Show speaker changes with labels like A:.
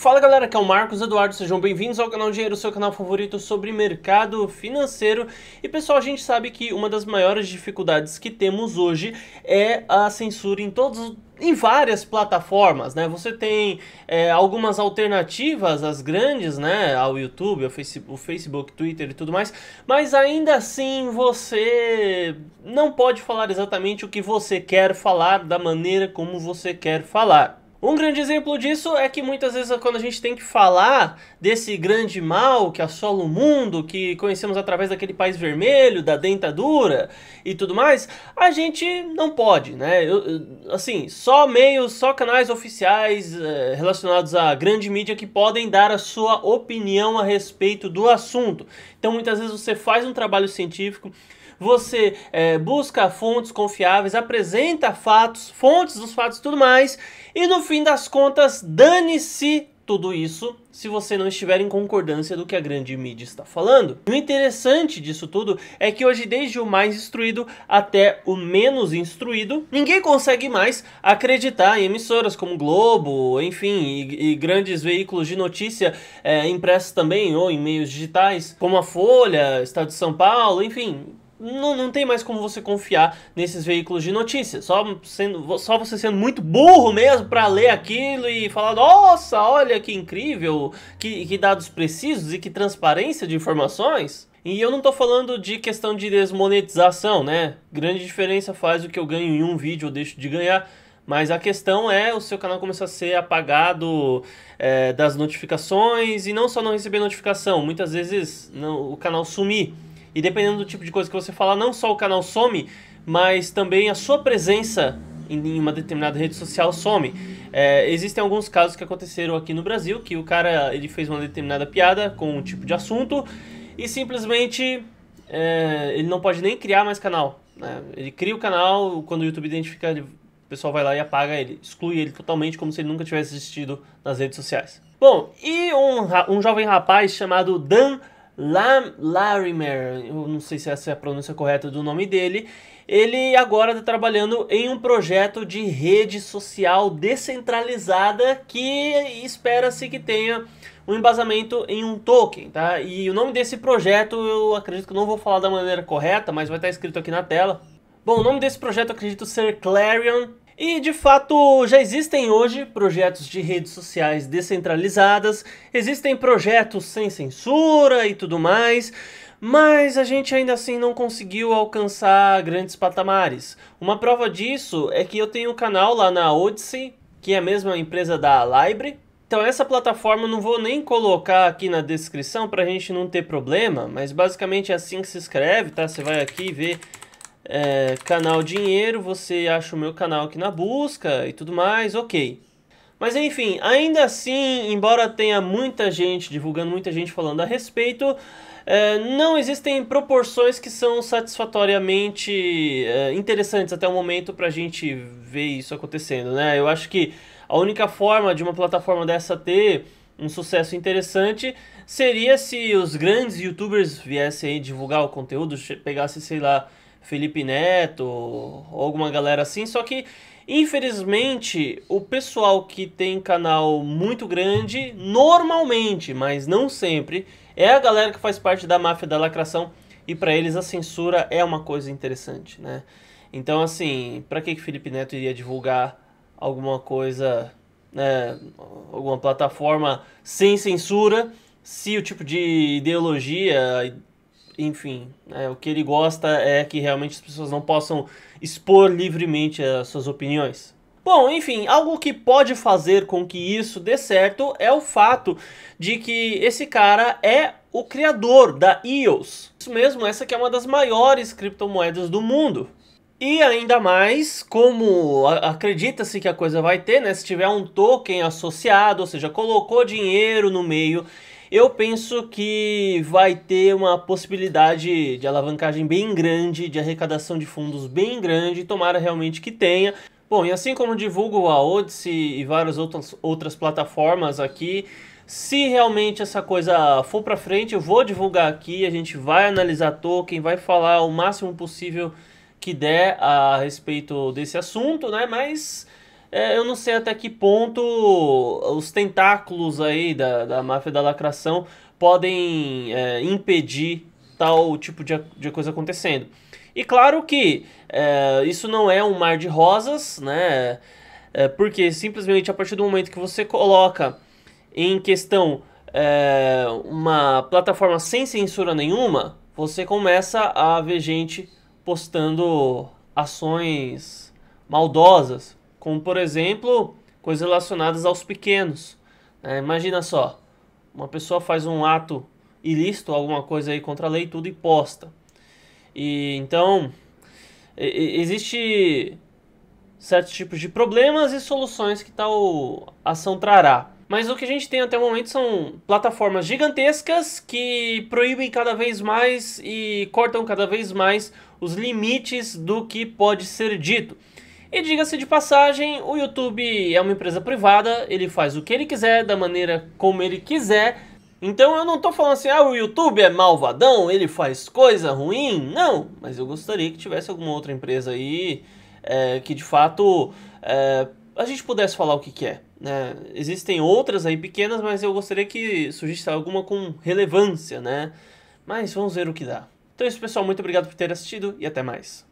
A: Fala galera, aqui é o Marcos Eduardo, sejam bem-vindos ao canal Dinheiro, seu canal favorito sobre mercado financeiro. E pessoal, a gente sabe que uma das maiores dificuldades que temos hoje é a censura em todos em várias plataformas, né? Você tem é, algumas alternativas as grandes, né? Ao YouTube, ao Facebook, ao Facebook, Twitter e tudo mais, mas ainda assim você não pode falar exatamente o que você quer falar da maneira como você quer falar. Um grande exemplo disso é que muitas vezes quando a gente tem que falar desse grande mal que assola o mundo, que conhecemos através daquele país vermelho, da dentadura e tudo mais, a gente não pode, né? Eu, assim, só meios, só canais oficiais eh, relacionados à grande mídia que podem dar a sua opinião a respeito do assunto. Então muitas vezes você faz um trabalho científico, você é, busca fontes confiáveis, apresenta fatos, fontes dos fatos e tudo mais, e no fim das contas, dane-se tudo isso se você não estiver em concordância do que a grande mídia está falando. o interessante disso tudo é que hoje, desde o mais instruído até o menos instruído, ninguém consegue mais acreditar em emissoras como Globo, enfim, e, e grandes veículos de notícia é, impressos também ou em meios digitais, como a Folha, Estado de São Paulo, enfim não, não tem mais como você confiar nesses veículos de notícia. Só, sendo, só você sendo muito burro mesmo para ler aquilo e falar: nossa, olha que incrível, que, que dados precisos e que transparência de informações. E eu não estou falando de questão de desmonetização, né? Grande diferença faz o que eu ganho em um vídeo ou deixo de ganhar. Mas a questão é o seu canal começar a ser apagado é, das notificações e não só não receber notificação, muitas vezes não, o canal sumir. E dependendo do tipo de coisa que você falar, não só o canal some, mas também a sua presença em uma determinada rede social some. É, existem alguns casos que aconteceram aqui no Brasil que o cara ele fez uma determinada piada com um tipo de assunto e simplesmente é, ele não pode nem criar mais canal. Né? Ele cria o canal, quando o YouTube identifica, ele, o pessoal vai lá e apaga ele, exclui ele totalmente como se ele nunca tivesse existido nas redes sociais. Bom, e um, um jovem rapaz chamado Dan Lam Larimer, eu não sei se essa é a pronúncia correta do nome dele, ele agora está trabalhando em um projeto de rede social descentralizada que espera-se que tenha um embasamento em um token, tá? E o nome desse projeto eu acredito que não vou falar da maneira correta, mas vai estar escrito aqui na tela. Bom, o nome desse projeto acredito ser Clarion e de fato, já existem hoje projetos de redes sociais descentralizadas, existem projetos sem censura e tudo mais, mas a gente ainda assim não conseguiu alcançar grandes patamares. Uma prova disso é que eu tenho um canal lá na Odyssey, que é a mesma empresa da Libre. Então essa plataforma eu não vou nem colocar aqui na descrição para a gente não ter problema, mas basicamente é assim que se escreve, tá? Você vai aqui ver é, canal dinheiro, você acha o meu canal aqui na busca e tudo mais, ok. Mas enfim, ainda assim, embora tenha muita gente divulgando, muita gente falando a respeito, é, não existem proporções que são satisfatoriamente é, interessantes até o momento para a gente ver isso acontecendo, né? Eu acho que a única forma de uma plataforma dessa ter um sucesso interessante seria se os grandes youtubers viessem divulgar o conteúdo, pegasse, sei lá, Felipe Neto, alguma galera assim, só que Infelizmente, o pessoal que tem canal muito grande, normalmente, mas não sempre, é a galera que faz parte da máfia da lacração e para eles a censura é uma coisa interessante, né? Então, assim, para que que Felipe Neto iria divulgar alguma coisa, né, alguma plataforma sem censura, se o tipo de ideologia, enfim, é, o que ele gosta é que realmente as pessoas não possam expor livremente as suas opiniões. Bom, enfim, algo que pode fazer com que isso dê certo é o fato de que esse cara é o criador da EOS. Isso mesmo, essa que é uma das maiores criptomoedas do mundo. E ainda mais, como acredita-se que a coisa vai ter, né? Se tiver um token associado, ou seja, colocou dinheiro no meio eu penso que vai ter uma possibilidade de alavancagem bem grande, de arrecadação de fundos bem grande, tomara realmente que tenha. Bom, e assim como divulgo a Odyssey e várias outras, outras plataformas aqui, se realmente essa coisa for para frente, eu vou divulgar aqui, a gente vai analisar token, vai falar o máximo possível que der a respeito desse assunto, né? Mas é, eu não sei até que ponto os tentáculos aí da, da máfia da lacração podem é, impedir tal tipo de, de coisa acontecendo. E claro que é, isso não é um mar de rosas, né? É, porque simplesmente a partir do momento que você coloca em questão é, uma plataforma sem censura nenhuma, você começa a ver gente postando ações maldosas, como por exemplo coisas relacionadas aos pequenos. Né? imagina só, uma pessoa faz um ato ilícito, alguma coisa aí contra a lei, tudo e posta. E então existe certos tipos de problemas e soluções que tal ação trará. Mas o que a gente tem até o momento são plataformas gigantescas que proíbem cada vez mais e cortam cada vez mais os limites do que pode ser dito. E diga-se de passagem, o YouTube é uma empresa privada, ele faz o que ele quiser, da maneira como ele quiser. Então eu não tô falando assim, ah, o YouTube é malvadão, ele faz coisa ruim. Não, mas eu gostaria que tivesse alguma outra empresa aí é, que de fato é, a gente pudesse falar o que, quer. é. Né? Existem outras aí pequenas, mas eu gostaria que surgisse alguma com relevância, né? Mas vamos ver o que dá. Então é isso, pessoal. Muito obrigado por ter assistido e até mais.